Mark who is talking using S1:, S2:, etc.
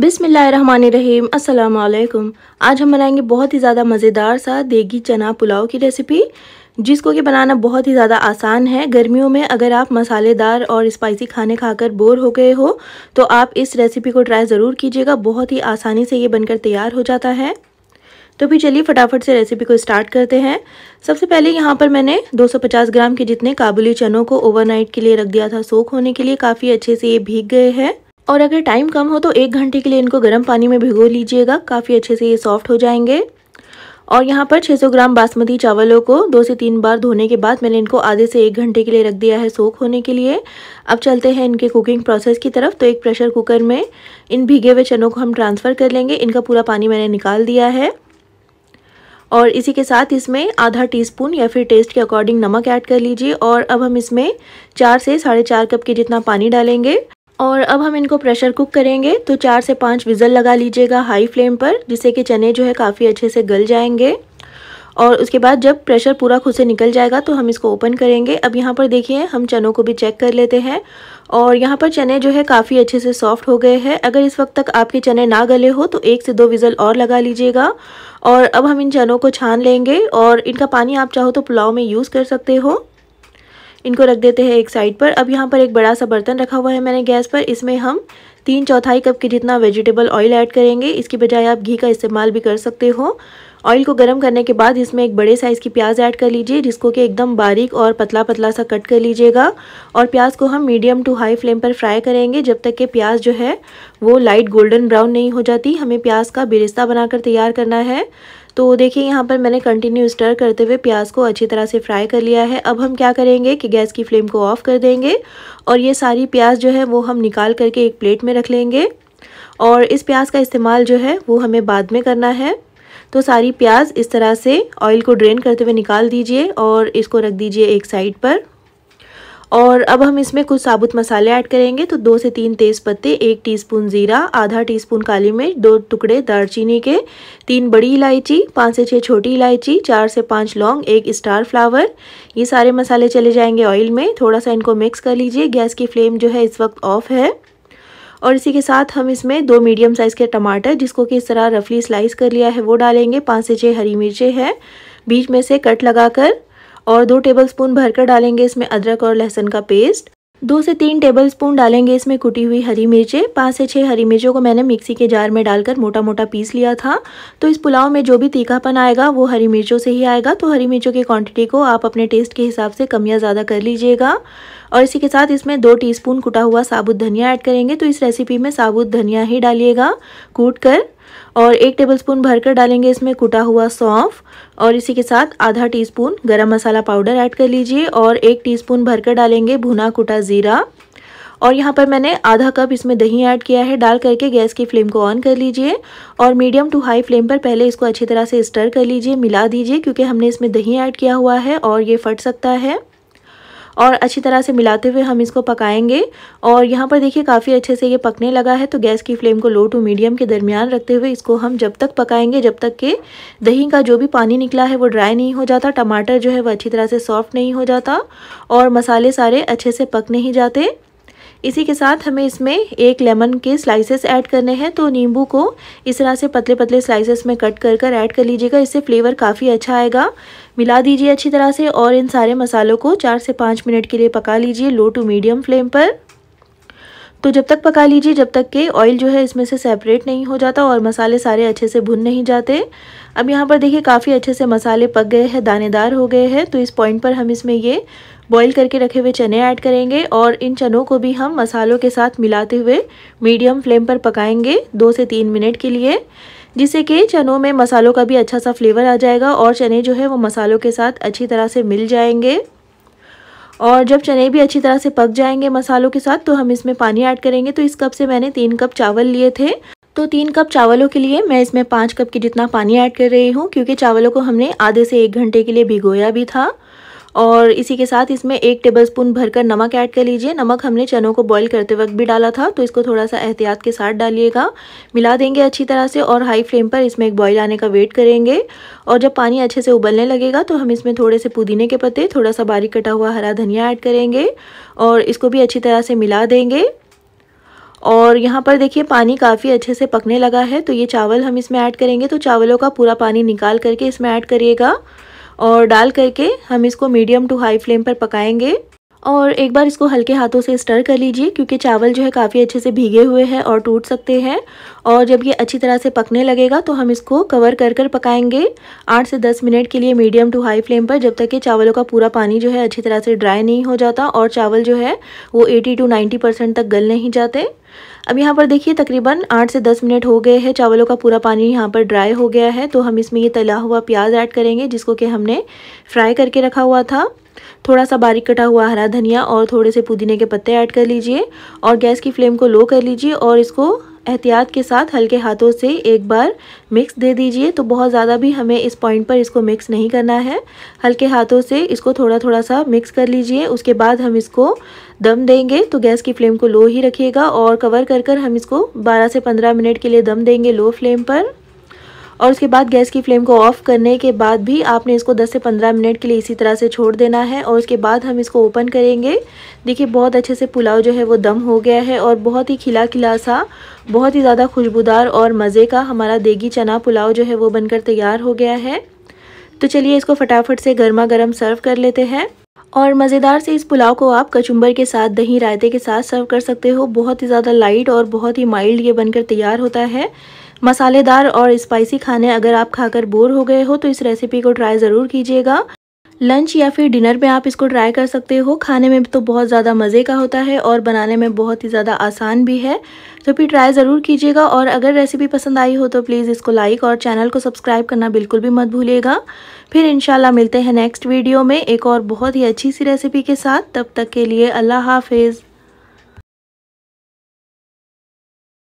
S1: बिसमीम असलकुम आज हम बनाएंगे बहुत ही ज़्यादा मज़ेदार सा देगी चना पुलाव की रेसिपी जिसको कि बनाना बहुत ही ज़्यादा आसान है गर्मियों में अगर आप मसालेदार और स्पाइसी खाने खाकर बोर हो गए हो तो आप इस रेसिपी को ट्राई ज़रूर कीजिएगा बहुत ही आसानी से ये बनकर तैयार हो जाता है तो फिर चलिए फटाफट से रेसिपी को स्टार्ट करते हैं सबसे पहले यहाँ पर मैंने 250 ग्राम के जितने काबुली चनों को ओवरनाइट के लिए रख दिया था सोख होने के लिए काफ़ी अच्छे से ये भीग गए हैं और अगर टाइम कम हो तो एक घंटे के लिए इनको गर्म पानी में भिगो लीजिएगा काफ़ी अच्छे से ये सॉफ्ट हो जाएंगे और यहाँ पर 600 ग्राम बासमती चावलों को दो से तीन बार धोने के बाद मैंने इनको आधे से एक घंटे के लिए रख दिया है सोख होने के लिए अब चलते हैं इनके कुकिंग प्रोसेस की तरफ तो एक प्रेशर कुकर में इन भीगे हुए चनों को हम ट्रांसफ़र कर लेंगे इनका पूरा पानी मैंने निकाल दिया है और इसी के साथ इसमें आधा टीस्पून या फिर टेस्ट के अकॉर्डिंग नमक ऐड कर लीजिए और अब हम इसमें चार से साढ़े चार कप के जितना पानी डालेंगे और अब हम इनको प्रेशर कुक करेंगे तो चार से पाँच विज़ल लगा लीजिएगा हाई फ्लेम पर जिससे कि चने जो है काफ़ी अच्छे से गल जाएंगे और उसके बाद जब प्रेशर पूरा खुद से निकल जाएगा तो हम इसको ओपन करेंगे अब यहाँ पर देखिए हम चनों को भी चेक कर लेते हैं और यहाँ पर चने जो है काफ़ी अच्छे से सॉफ्ट हो गए हैं अगर इस वक्त तक आपके चने ना गले हो तो एक से दो विज़ल और लगा लीजिएगा और अब हम इन चनों को छान लेंगे और इनका पानी आप चाहो तो पुलाव में यूज़ कर सकते हो इनको रख देते हैं एक साइड पर अब यहाँ पर एक बड़ा सा बर्तन रखा हुआ है मैंने गैस पर इसमें हम तीन चौथाई कप के जितना वेजिटेबल ऑयल ऐड करेंगे इसकी बजाय आप घी का इस्तेमाल भी कर सकते हो ऑयल को गर्म करने के बाद इसमें एक बड़े साइज़ की प्याज ऐड कर लीजिए जिसको कि एकदम बारीक और पतला पतला सा कट कर लीजिएगा और प्याज को हम मीडियम टू हाई फ्लेम पर फ्राई करेंगे जब तक कि प्याज जो है वो लाइट गोल्डन ब्राउन नहीं हो जाती हमें प्याज का बिरिस्ता बनाकर तैयार करना है तो देखिए यहाँ पर मैंने कंटिन्यू स्टर करते हुए प्याज को अच्छी तरह से फ्राई कर लिया है अब हम क्या करेंगे कि गैस की फ्लेम को ऑफ़ कर देंगे और ये सारी प्याज जो है वो हम निकाल करके एक प्लेट में रख लेंगे और इस प्याज का इस्तेमाल जो है वो हमें बाद में करना है तो सारी प्याज इस तरह से ऑयल को ड्रेन करते हुए निकाल दीजिए और इसको रख दीजिए एक साइड पर और अब हम इसमें कुछ साबुत मसाले ऐड करेंगे तो दो से तीन तेज़ पत्ते एक टीस्पून ज़ीरा आधा टीस्पून काली मिर्च दो टुकड़े दालचीनी के तीन बड़ी इलायची पाँच से छः छोटी इलायची चार से पाँच लौंग एक स्टार फ्लावर ये सारे मसाले चले जाएंगे ऑयल में थोड़ा सा इनको मिक्स कर लीजिए गैस की फ्लेम जो है इस वक्त ऑफ़ है और इसी के साथ हम इसमें दो मीडियम साइज़ के टमाटर जिसको कि इस तरह रफली स्लाइस कर लिया है वो डालेंगे पाँच से छः हरी मिर्चें हैं बीच में से कट लगाकर और दो टेबलस्पून भरकर डालेंगे इसमें अदरक और लहसुन का पेस्ट दो से तीन टेबलस्पून डालेंगे इसमें कुटी हुई हरी मिर्चें पाँच से छः हरी मिर्चों को मैंने मिक्सी के जार में डालकर मोटा मोटा पीस लिया था तो इस पुलाव में जो भी तीखापन आएगा वो हरी मिर्चों से ही आएगा तो हरी मिर्चों की क्वांटिटी को आप अपने टेस्ट के हिसाब से कम या ज़्यादा कर लीजिएगा और इसी के साथ इसमें दो टी कुटा हुआ साबुत धनिया ऐड करेंगे तो इस रेसिपी में साबुत धनिया ही डालिएगा कूट कर और एक टेबलस्पून भरकर डालेंगे इसमें कुटा हुआ सौंफ और इसी के साथ आधा टीस्पून गरम मसाला पाउडर ऐड कर लीजिए और एक टीस्पून भरकर डालेंगे भुना कुटा ज़ीरा और यहाँ पर मैंने आधा कप इसमें दही ऐड किया है डाल करके गैस की फ्लेम को ऑन कर लीजिए और मीडियम टू हाई फ्लेम पर पहले इसको अच्छी तरह से स्टर कर लीजिए मिला दीजिए क्योंकि हमने इसमें दही ऐड किया हुआ है और ये फट सकता है और अच्छी तरह से मिलाते हुए हम इसको पकाएंगे और यहाँ पर देखिए काफ़ी अच्छे से ये पकने लगा है तो गैस की फ्लेम को लो टू मीडियम के दरमियान रखते हुए इसको हम जब तक पकाएंगे जब तक कि दही का जो भी पानी निकला है वो ड्राई नहीं हो जाता टमाटर जो है वो अच्छी तरह से सॉफ्ट नहीं हो जाता और मसाले सारे अच्छे से पक नहीं जाते इसी के साथ हमें इसमें एक लेमन के स्लाइसेस ऐड करने हैं तो नींबू को इस तरह से पतले पतले स्लाइसेस में कट कर कर ऐड कर लीजिएगा इससे फ्लेवर काफ़ी अच्छा आएगा मिला दीजिए अच्छी तरह से और इन सारे मसालों को चार से पाँच मिनट के लिए पका लीजिए लो टू मीडियम फ्लेम पर तो जब तक पका लीजिए जब तक के ऑयल जो है इसमें से सेपरेट नहीं हो जाता और मसाले सारे अच्छे से भुन नहीं जाते अब यहाँ पर देखिए काफ़ी अच्छे से मसाले पक गए हैं दानेदार हो गए हैं तो इस पॉइंट पर हम इसमें ये बॉईल करके रखे हुए चने ऐड करेंगे और इन चनों को भी हम मसालों के साथ मिलाते हुए मीडियम फ्लेम पर पकाएंगे दो से तीन मिनट के लिए जिससे कि चनों में मसालों का भी अच्छा सा फ्लेवर आ जाएगा और चने जो है वो मसालों के साथ अच्छी तरह से मिल जाएंगे और जब चने भी अच्छी तरह से पक जाएंगे मसालों के साथ तो हम इसमें पानी ऐड करेंगे तो इस कप से मैंने तीन कप चावल लिए थे तो तीन कप चावलों के लिए मैं इसमें पाँच कप की जितना पानी ऐड कर रही हूँ क्योंकि चावलों को हमने आधे से एक घंटे के लिए भिगोया भी था और इसी के साथ इसमें एक टेबल स्पून भरकर नमक ऐड कर लीजिए नमक हमने चनों को बॉईल करते वक्त भी डाला था तो इसको थोड़ा सा एहतियात के साथ डालिएगा मिला देंगे अच्छी तरह से और हाई फ्लेम पर इसमें एक बॉईल आने का वेट करेंगे और जब पानी अच्छे से उबलने लगेगा तो हम इसमें थोड़े से पुदीने के पत्ते थोड़ा सा बारीक कटा हुआ हरा धनिया ऐड करेंगे और इसको भी अच्छी तरह से मिला देंगे और यहाँ पर देखिए पानी काफ़ी अच्छे से पकने लगा है तो ये चावल हम इसमें ऐड करेंगे तो चावलों का पूरा पानी निकाल करके इसमें ऐड करिएगा और डाल करके हम इसको मीडियम टू हाई फ्लेम पर पकाएंगे और एक बार इसको हल्के हाथों से स्टर कर लीजिए क्योंकि चावल जो है काफ़ी अच्छे से भीगे हुए हैं और टूट सकते हैं और जब ये अच्छी तरह से पकने लगेगा तो हम इसको कवर कर कर पकाएंगे आठ से दस मिनट के लिए मीडियम टू हाई फ्लेम पर जब तक कि चावलों का पूरा पानी जो है अच्छी तरह से ड्राई नहीं हो जाता और चावल जो है वो एटी टू नाइन्टी तक गल नहीं जाते अब यहाँ पर देखिए तकरीबन आठ से दस मिनट हो गए हैं चावलों का पूरा पानी यहाँ पर ड्राई हो गया है तो हम इसमें ये तला हुआ प्याज ऐड करेंगे जिसको कि हमने फ्राई करके रखा हुआ था थोड़ा सा बारीक कटा हुआ हरा धनिया और थोड़े से पुदीने के पत्ते ऐड कर लीजिए और गैस की फ्लेम को लो कर लीजिए और इसको एहतियात के साथ हल्के हाथों से एक बार मिक्स दे दीजिए तो बहुत ज़्यादा भी हमें इस पॉइंट पर इसको मिक्स नहीं करना है हल्के हाथों से इसको थोड़ा थोड़ा सा मिक्स कर लीजिए उसके बाद हम इसको दम देंगे तो गैस की फ्लेम को लो ही रखिएगा और कवर कर कर हम इसको 12 से 15 मिनट के लिए दम देंगे लो फ्लेम पर और उसके बाद गैस की फ्लेम को ऑफ करने के बाद भी आपने इसको 10 से 15 मिनट के लिए इसी तरह से छोड़ देना है और उसके बाद हम इसको ओपन करेंगे देखिए बहुत अच्छे से पुलाव जो है वो दम हो गया है और बहुत ही खिला खिला सा बहुत ही ज़्यादा खुशबूदार और मज़े का हमारा देगी चना पुलाव जो है वो बनकर तैयार हो गया है तो चलिए इसको फटाफट से गर्मा गर्म सर्व कर लेते हैं और मज़ेदार से इस पुलाव को आप कचुम्बर के साथ दही रायते के साथ सर्व कर सकते हो बहुत ही ज़्यादा लाइट और बहुत ही माइल्ड ये बनकर तैयार होता है मसालेदार और स्पाइसी खाने अगर आप खाकर बोर हो गए हो तो इस रेसिपी को ट्राई ज़रूर कीजिएगा लंच या फिर डिनर में आप इसको ट्राई कर सकते हो खाने में तो बहुत ज़्यादा मज़े का होता है और बनाने में बहुत ही ज़्यादा आसान भी है तो फिर ट्राई ज़रूर कीजिएगा और अगर रेसिपी पसंद आई हो तो प्लीज़ इसको लाइक और चैनल को सब्सक्राइब करना बिल्कुल भी मत भूलिएगा फिर इंशाल्लाह मिलते हैं नेक्स्ट वीडियो में एक और बहुत ही अच्छी सी रेसिपी के साथ तब तक के लिए अल्लाह हाफिज़